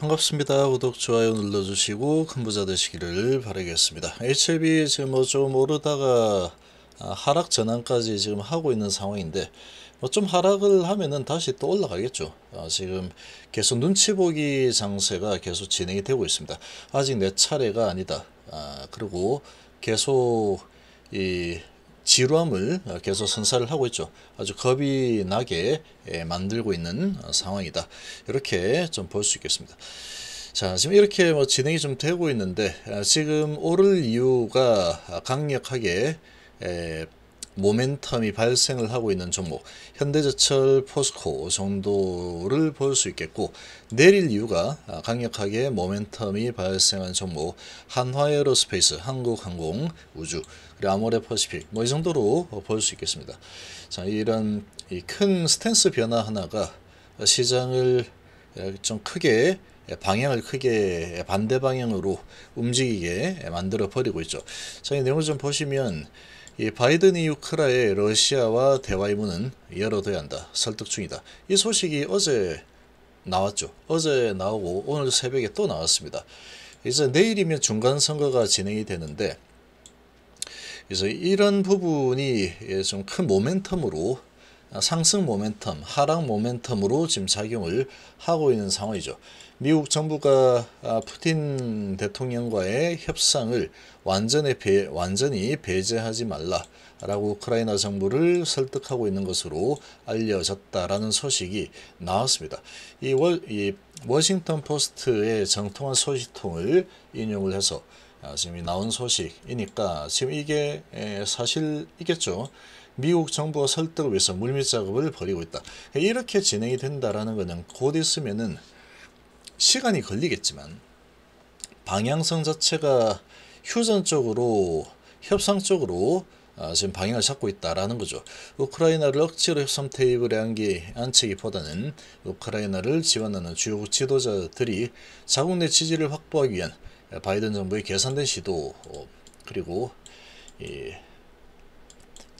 반갑습니다. 구독, 좋아요 눌러주시고 큰 부자 되시기를 바라겠습니다. HLB 지금 뭐좀 오르다가 아, 하락 전환까지 지금 하고 있는 상황인데 뭐 좀 하락을 하면은 다시 또 올라가겠죠. 아, 지금 계속 눈치 보기 장세가 계속 진행이 되고 있습니다. 아직 내 차례가 아니다. 아, 그리고 계속 이 지루함을 어, 계속 선사를 하고 있죠. 아주 겁이 나게 예, 만들고 있는 어, 상황이다. 이렇게 좀 볼 수 있겠습니다. 자 지금 이렇게 뭐 진행이 좀 되고 있는데 아, 지금 오를 이유가 아, 강력하게 모멘텀이 발생을 하고 있는 종목 현대제철 포스코 정도를 볼 수 있겠고 내릴 이유가 아, 강력하게 모멘텀이 발생한 종목 한화에로스페이스 어 한국항공 우주 그리고 아모레퍼시픽 뭐 이 정도로 볼 수 있겠습니다. 자 이런 큰 스탠스 변화 하나가 시장을 좀 크게 방향을 크게 반대 방향으로 움직이게 만들어 버리고 있죠. 자, 이 내용을 좀 보시면 이 바이든이 우크라의 러시아와 대화의 문은 열어둬야 한다. 설득 중이다. 이 소식이 어제 나왔죠. 어제 나오고 오늘 새벽에 또 나왔습니다. 이제 내일이면 중간 선거가 진행이 되는데 그래서 이런 부분이 예, 좀큰 모멘텀으로 상승 모멘텀, 하락 모멘텀으로 지금 작용을 하고 있는 상황이죠. 미국 정부가 아, 푸틴 대통령과의 협상을 완전히, 배, 완전히 배제하지 말라라고 우크라이나 정부를 설득하고 있는 것으로 알려졌다라는 소식이 나왔습니다. 이, 월, 이 워싱턴 포스트의 정통한 소식통을 인용을 해서 아, 지금 나온 소식이니까 지금 이게 사실이겠죠. 미국 정부가 설득을 위해서 물밑 작업을 벌이고 있다. 이렇게 진행이 된다라는 것은 곧 있으면은 시간이 걸리겠지만 방향성 자체가 휴전 쪽으로 협상 쪽으로 아, 지금 방향을 잡고 있다라는 거죠. 우크라이나를 억지로 협상 테이블에 안기, 안치기보다는 우크라이나를 지원하는 주요 국 지도자들이 자국 내 지지를 확보하기 위한 바이든 정부의 계산된 시도 어, 그리고 이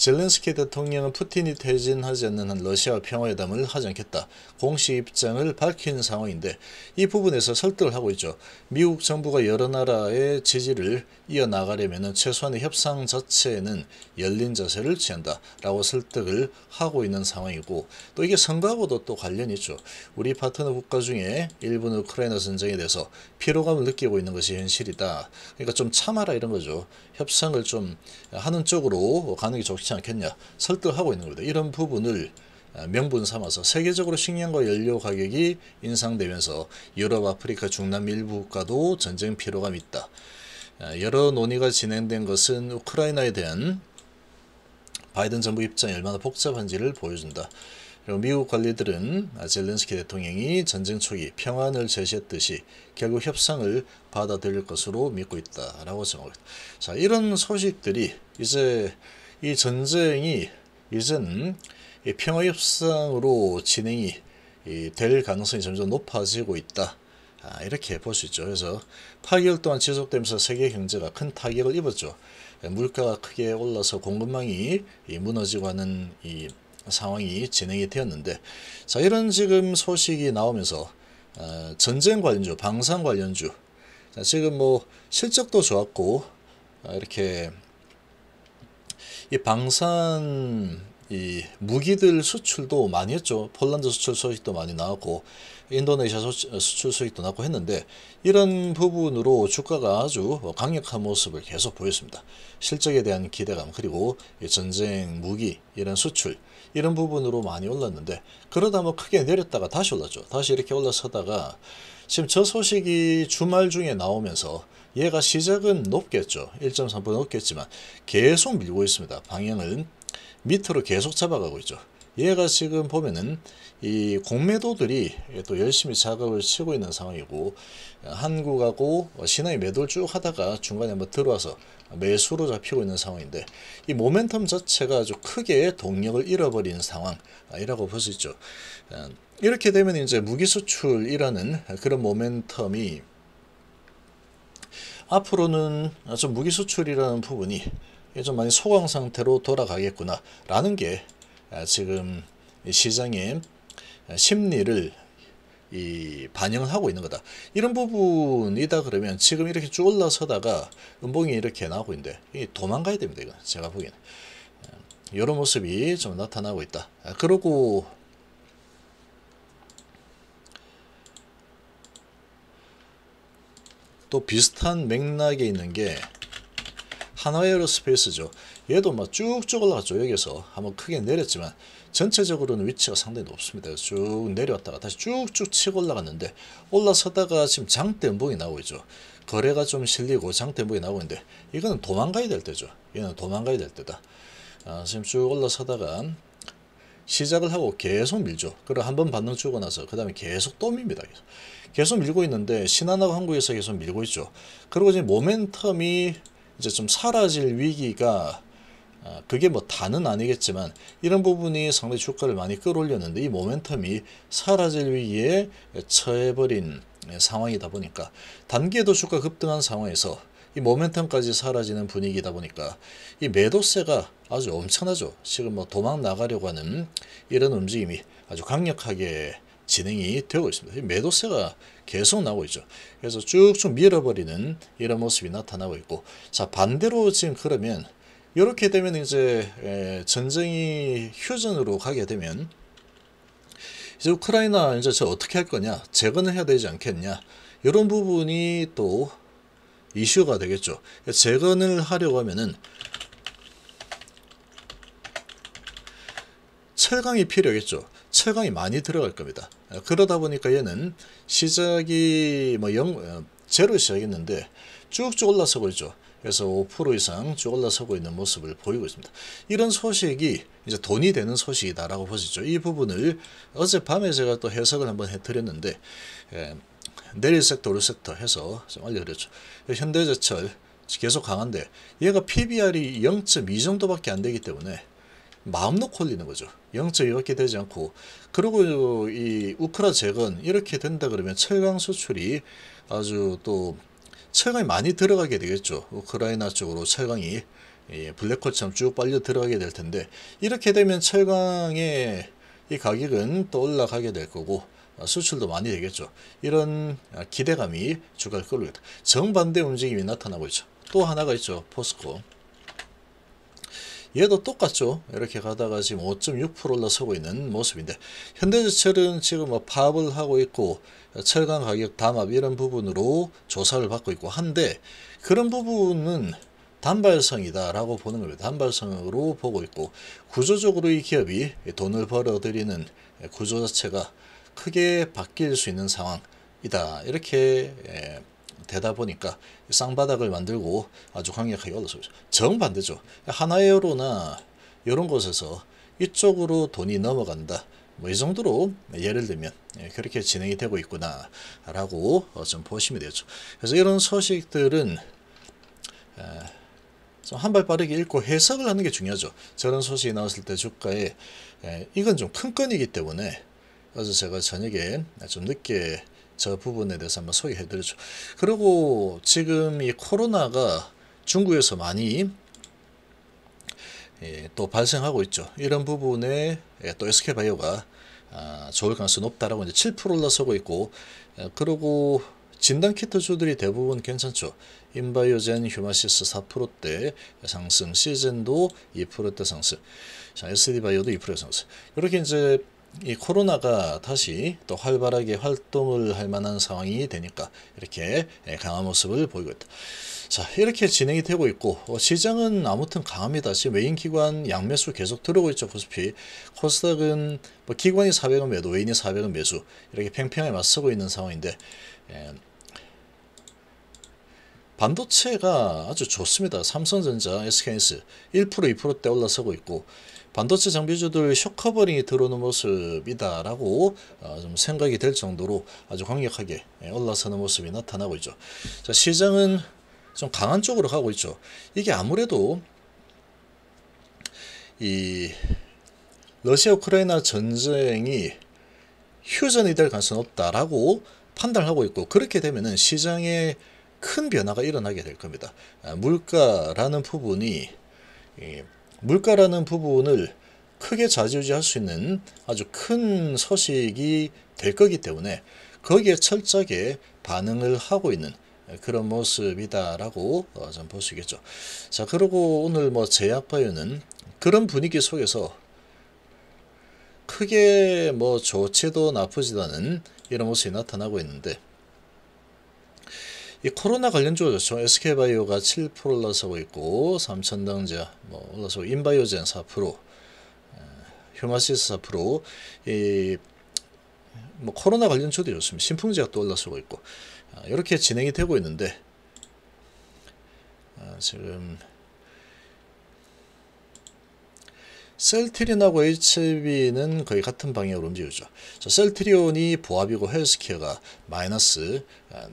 젤렌스키 대통령은 푸틴이 퇴진하지 않는 한러시아 평화회담을 하지 않겠다. 공식 입장을 밝힌 상황인데 이 부분에서 설득을 하고 있죠. 미국 정부가 여러 나라의 지지를 이어나가려면 최소한의 협상 자체에는 열린 자세를 취한다. 라고 설득을 하고 있는 상황이고 또 이게 선거하고도 또 관련이 있죠. 우리 파트너 국가 중에 일본 우크라이나 전쟁에 대해서 피로감을 느끼고 있는 것이 현실이다. 그러니까 좀 참아라 이런 거죠. 협상을 좀 하는 쪽으로 가는 게 좋지 좋지 않겠냐 설득하고 있는 겁니다. 이런 부분을 아, 명분 삼아서 세계적으로 식량과 연료 가격이 인상되면서 유럽, 아프리카, 중남 일부 국가도 전쟁 피로감이 있다. 아, 여러 논의가 진행된 것은 우크라이나에 대한 바이든 정부 입장이 얼마나 복잡한지를 보여준다. 그리고 미국 관리들은 아, 젤렌스키 대통령이 전쟁 초기 평안을 제시했듯이 결국 협상을 받아들일 것으로 믿고 있다라고 정하고 있다. 자 이런 소식들이 이제 이 전쟁이 이젠 이 평화 협상으로 진행이 될 가능성이 점점 높아지고 있다. 아, 이렇게 볼 수 있죠. 그래서 8개월 동안 지속되면서 세계 경제가 큰 타격을 입었죠. 물가가 크게 올라서 공급망이 무너지고 하는 이 상황이 진행이 되었는데 자 이런 지금 소식이 나오면서 어, 전쟁 관련주, 방산 관련주 자, 지금 뭐 실적도 좋았고 어, 이렇게 이 방산 이 무기들 수출도 많이 했죠. 폴란드 수출 소식도 많이 나왔고 인도네시아 어, 수출 소식도 나왔고 했는데 이런 부분으로 주가가 아주 강력한 모습을 계속 보였습니다. 실적에 대한 기대감 그리고 전쟁 무기 이런 수출 이런 부분으로 많이 올랐는데 그러다 뭐 크게 내렸다가 다시 올랐죠. 다시 이렇게 올라서다가 지금 저 소식이 주말 중에 나오면서 얘가 시작은 높겠죠. 1.3% 높겠지만 계속 밀고 있습니다. 방향은 밑으로 계속 잡아가고 있죠. 얘가 지금 보면은 이 공매도들이 또 열심히 작업을 치고 있는 상황이고 한국하고 신화의 매도를 쭉 하다가 중간에 한번 들어와서 매수로 잡히고 있는 상황인데 이 모멘텀 자체가 아주 크게 동력을 잃어버리는 상황이라고 볼 수 있죠. 이렇게 되면 이제 무기수출이라는 그런 모멘텀이 앞으로는 좀 무기 수출이라는 부분이 좀 많이 소강 상태로 돌아가겠구나 라는 게 지금 시장의 심리를 이 반영하고 있는 거다. 이런 부분이다 그러면 지금 이렇게 쭉 올라서다가 은봉이 이렇게 나오고 있는데 도망가야 됩니다. 이건 제가 보기에는. 어, 이런 모습이 좀 나타나고 있다. 아, 그러고 또 비슷한 맥락에 있는 게 하나웨어 스페이스죠 얘도 막 쭉쭉 올라갔죠. 여기서 한번 크게 내렸지만 전체적으로는 위치가 상당히 높습니다. 쭉 내려왔다가 다시 쭉쭉 치고 올라갔는데 올라서다가 지금 장대음봉이 나오고 있죠. 거래가 좀 실리고 장대음봉이 나오고 있는데 이거는 도망가야 될 때죠. 얘는 도망가야 될 때다. 아, 지금 쭉 올라서다가 시작을 하고 계속 밀죠. 그리고 한번 반등 주고 나서 그 다음에 계속 또 밉니다. 계속. 계속 밀고 있는데 신한하고 한국에서 계속 밀고 있죠. 그리고 이제 모멘텀이 이제 좀 사라질 위기가 아, 그게 뭐 다는 아니겠지만 이런 부분이 상당히 주가를 많이 끌어올렸는데 이 모멘텀이 사라질 위기에 처해버린 상황이다 보니까 단기에도 주가 급등한 상황에서 이 모멘텀까지 사라지는 분위기다 보니까 이 매도세가 아주 엄청나죠. 지금 뭐 도망 나가려고 하는 이런 움직임이 아주 강력하게 진행이 되고 있습니다. 매도세가 계속 나오고 있죠. 그래서 쭉쭉 밀어버리는 이런 모습이 나타나고 있고 자 반대로 지금 그러면 이렇게 되면 이제 전쟁이 휴전으로 가게 되면 이제 우크라이나 이제 저 어떻게 할 거냐 재건을 해야 되지 않겠냐 이런 부분이 또 이슈가 되겠죠. 재건을 하려고 하면은 철강이 필요하겠죠. 철강이 많이 들어갈 겁니다. 어, 그러다 보니까 얘는 시작이 뭐 0, 어, 제로 시작했는데 쭉쭉 올라서고 있죠. 그래서 5% 이상 쭉 올라서고 있는 모습을 보이고 있습니다. 이런 소식이 이제 돈이 되는 소식이다라고 보시죠. 이 부분을 어젯밤에 제가 또 해석을 한번 해드렸는데 예, 내릴 섹터, 오를 섹터 해서 좀 알려드렸죠. 그 현대제철 계속 강한데 얘가 PBR이 0.2 정도밖에 안 되기 때문에 마음 놓고 올리는 거죠. 영적이 어게 되지 않고 그리고 이 우크라 재건 이렇게 된다 그러면 철강 수출이 아주 또 철강이 많이 들어가게 되겠죠. 우크라이나 쪽으로 철강이 예, 블랙홀처럼 쭉 빨려 들어가게 될 텐데 이렇게 되면 철강의 이 가격은 또 올라가게 될 거고 아, 수출도 많이 되겠죠. 이런 아, 기대감이 주가를 끌고 있다. 정반대 움직임이 나타나고 있죠. 또 하나가 있죠. 포스코. 얘도 똑같죠. 이렇게 가다가 지금 5.6% 올라서고 있는 모습인데 현대제철은 지금 뭐 파업을 하고 있고 철강 가격 담합 이런 부분으로 조사를 받고 있고 한데 그런 부분은 단발성이다라고 보는 겁니다. 단발성으로 보고 있고 구조적으로 이 기업이 돈을 벌어들이는 구조 자체가 크게 바뀔 수 있는 상황이다 이렇게 예, 되다 보니까 쌍바닥을 만들고 아주 강력하게 올라서고 정반대죠. 하나에어로나 이런 곳에서 이쪽으로 돈이 넘어간다. 뭐 이 정도로 예를 들면 예, 그렇게 진행이 되고 있구나라고 어, 좀 보시면 되죠. 그래서 이런 소식들은 한 발 빠르게 읽고 해석을 하는 게 중요하죠. 저런 소식이 나왔을 때 주가에 이건 좀 큰 건이기 때문에 어제 제가 저녁에 좀 늦게 저 부분에 대해서 한번 소개해 드리죠. 그리고 지금 이 코로나가 중국에서 많이 예, 또 발생하고 있죠. 이런 부분에 예, 또 SK바이오가 아, 좋을 가능성이 높다라고 이제 7% 올라서고 있고 예, 그리고 진단 키트주들이 대부분 괜찮죠. 인바이오젠, 휴마시스 4%대 상승, 시젠도 2%대 상승, SD바이오도 2% 상승. 이렇게 이제 이 코로나가 다시 또 활발하게 활동을 할 만한 상황이 되니까 이렇게 예, 강한 모습을 보이고 있다. 자 이렇게 진행이 되고 있고 어, 시장은 아무튼 강합니다. 지금 외인 기관 양매수 계속 들어오고 있죠. 코스피 코스닥은 뭐 기관이 400원 매도 외인이 400원 매수 이렇게 팽팽하게 맞서고 있는 상황인데 예, 반도체가 아주 좋습니다. 삼성전자, SKS 1% 2%대 올라서고 있고 반도체 장비주들 쇼커버링이 들어오는 모습이다라고 어, 좀 생각이 될 정도로 아주 강력하게 예, 올라서는 모습이 나타나고 있죠. 자, 시장은 좀 강한 쪽으로 가고 있죠. 이게 아무래도 이 러시아 우크라이나 전쟁이 휴전이 될 가능성이 없다라고 판단하고 있고 그렇게 되면은 시장에 큰 변화가 일어나게 될 겁니다. 아, 물가라는 부분이 예, 물가라는 부분을 크게 좌지우지할 수 있는 아주 큰 소식이 될 거기 때문에 거기에 철저하게 반응을 하고 있는 그런 모습이다라고 어, 좀볼수 있겠죠. 자, 그리고 오늘 뭐제약바이는 그런 분위기 속에서 크게 뭐 좋지도 나쁘지도 않은 이런 모습이 나타나고 있는데 이 코로나 관련 주가죠. SK바이오가 7% 올라서고 있고 삼천당자 뭐 올라서고 인바이오젠 4% 예, 휴마시스 4% 이, 뭐 코로나 관련 주도 좋습니다. 신풍제약도 올라서고 있고 아, 이렇게 진행이 되고 있는데 아, 지금 셀트리온하고 HB는 거의 같은 방향으로 움직이죠. 셀트리온이 보합이고 헬스케어가 마이너스 아,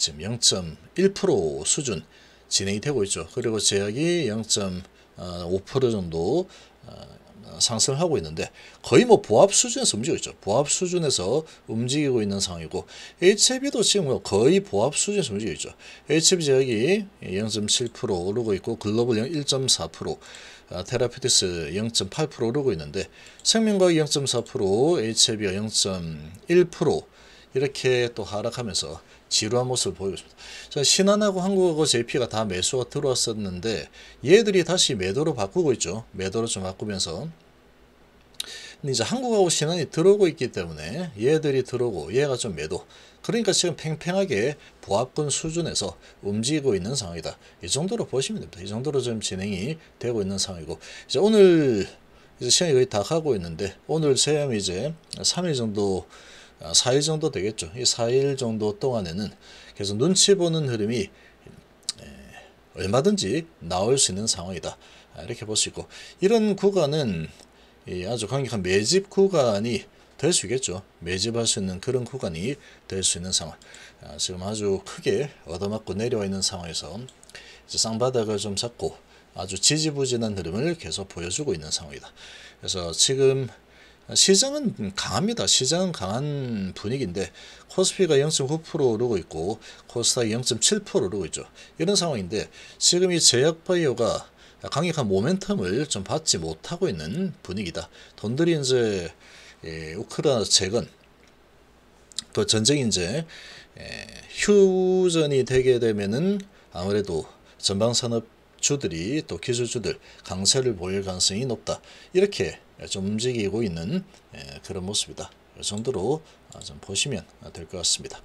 지금 0.1% 수준 진행이 되고 있죠. 그리고 제약이 0.5% 정도 어, 상승을 하고 있는데 거의 뭐 보합 수준에서 움직이고 있죠. 보합 수준에서 움직이고 있는 상황이고 HB도 e 지금 뭐 거의 보합 수준에서 움직이고 있죠. HB e 제약이 0.7% 오르고 있고 글로벌 1.4% 어, 테라피티스 0.8% 오르고 있는데 생명과학 0.4% HB가 0.1% 이렇게 또 하락하면서 지루한 모습을 보이고 있습니다. 자, 신한하고 한국하고 JP가 다 매수가 들어왔었는데 얘들이 다시 매도로 바꾸고 있죠. 매도로 좀 바꾸면서 이제 한국하고 신한이 들어오고 있기 때문에 얘들이 들어오고 얘가 좀 매도 그러니까 지금 팽팽하게 보합권 수준에서 움직이고 있는 상황이다 이 정도로 보시면 됩니다 이 정도로 좀 진행이 되고 있는 상황이고 이제 오늘 이제 시간이 거의 다 가고 있는데 오늘 세염 이제 3일 정도 4일 아, 정도 되겠죠. 이 4일 정도 동안에는 계속 눈치 보는 흐름이 얼마든지 나올 수 있는 상황이다. 아, 이렇게 보시고 이런 구간은 아주 강력한 매집 구간이 될 수 있겠죠. 매집할 수 있는 그런 구간이 될 수 있는 상황. 아, 지금 아주 크게 얻어맞고 내려와 있는 상황에서 쌍바닥을 좀 잡고 아주 지지부진한 흐름을 계속 보여주고 있는 상황이다. 그래서 지금 시장은 강합니다. 시장은 강한 분위기인데 코스피가 0.9% 오르고 있고 코스닥0.7% 오르고 있죠. 이런 상황인데 지금 이 제약바이오가 강력한 모멘텀을 좀 받지 못하고 있는 분위기다. 돈들이 이제 예, 우크라이나 재건 또 전쟁이 이제 예, 휴전이 되게 되면은 아무래도 전방산업 주들이 또 기술주들 강세를 보일 가능성이 높다. 이렇게 예, 좀 움직이고 있는 예, 그런 모습이다. 이 정도로 아, 좀 보시면 될 것 같습니다.